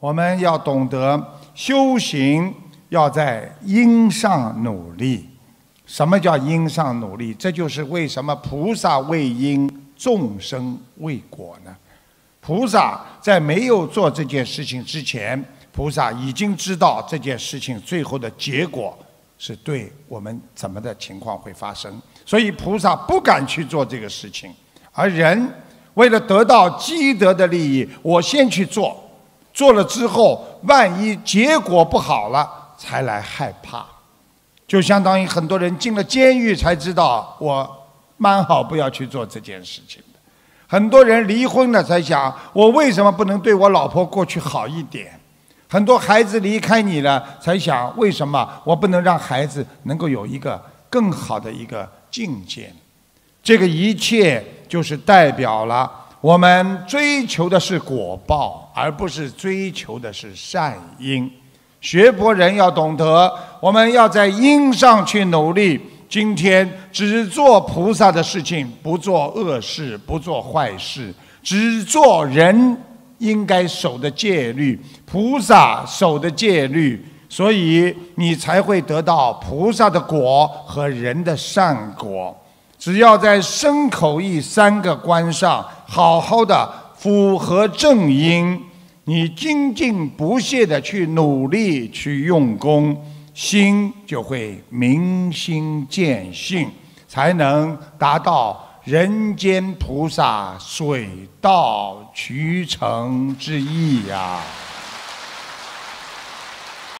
我们要懂得修行，要在因上努力。什么叫因上努力？这就是为什么菩萨为因，众生为果呢？菩萨在没有做这件事情之前，菩萨已经知道这件事情最后的结果是对我们怎么的情况会发生，所以菩萨不敢去做这个事情。而人为了得到积德的利益，我先去做。做了之后，万一结果不好了，才来害怕，就相当于很多人进了监狱才知道我蛮好，不要去做这件事情的。很多人离婚了才想，我为什么不能对我老婆过去好一点？很多孩子离开你了才想，为什么我不能让孩子能够有一个更好的一个境界这个一切就是代表了。我们追求的是果报，而不是追求的是善因。学佛人要懂得，我们要在因上去努力。今天只做菩萨的事情，不做恶事，不做坏事，只做人应该守的戒律，菩萨守的戒律，所以你才会得到菩萨的果和人的善果。只要在身口意三个关上。好好的符合正因，你精进不懈的去努力去用功，心就会明心见性，才能达到人间菩萨水到渠成之意呀。